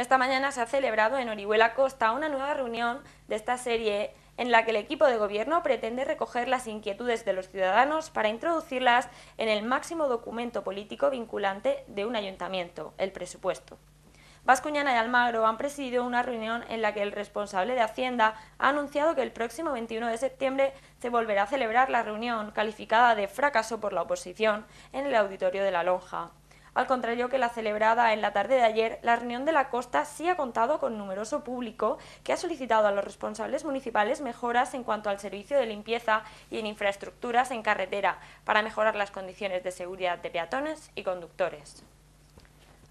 Esta mañana se ha celebrado en Orihuela Costa una nueva reunión de esta serie en la que el equipo de gobierno pretende recoger las inquietudes de los ciudadanos para introducirlas en el máximo documento político vinculante de un ayuntamiento, el presupuesto. Vascuñana y Almagro han presidido una reunión en la que el responsable de Hacienda ha anunciado que el próximo 21 de septiembre se volverá a celebrar la reunión calificada de fracaso por la oposición en el auditorio de la Lonja. Al contrario que la celebrada en la tarde de ayer, la reunión de la costa sí ha contado con numeroso público que ha solicitado a los responsables municipales mejoras en cuanto al servicio de limpieza y en infraestructuras en carretera para mejorar las condiciones de seguridad de peatones y conductores.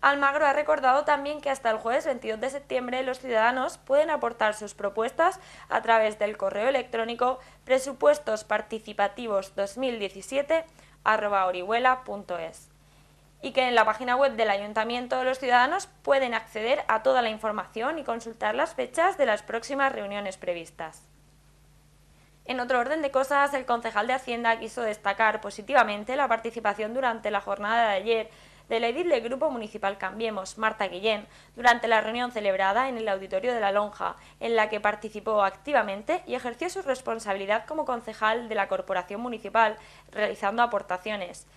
Almagro ha recordado también que hasta el jueves 22 de septiembre los ciudadanos pueden aportar sus propuestas a través del correo electrónico presupuestosparticipativos2017 y que en la página web del Ayuntamiento de los Ciudadanos pueden acceder a toda la información y consultar las fechas de las próximas reuniones previstas. En otro orden de cosas, el concejal de Hacienda quiso destacar positivamente la participación durante la jornada de ayer de la edil del Grupo Municipal Cambiemos, Marta Guillén, durante la reunión celebrada en el Auditorio de la Lonja, en la que participó activamente y ejerció su responsabilidad como concejal de la Corporación Municipal, realizando aportaciones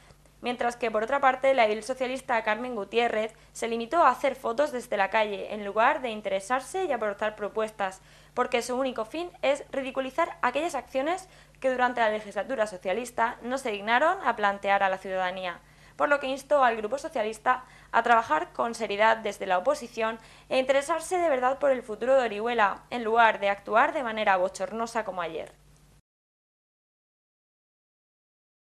mientras que por otra parte la edil socialista Carmen Gutiérrez se limitó a hacer fotos desde la calle en lugar de interesarse y aportar propuestas, porque su único fin es ridiculizar aquellas acciones que durante la legislatura socialista no se dignaron a plantear a la ciudadanía por lo que instó al Grupo Socialista a trabajar con seriedad desde la oposición e interesarse de verdad por el futuro de Orihuela, en lugar de actuar de manera bochornosa como ayer.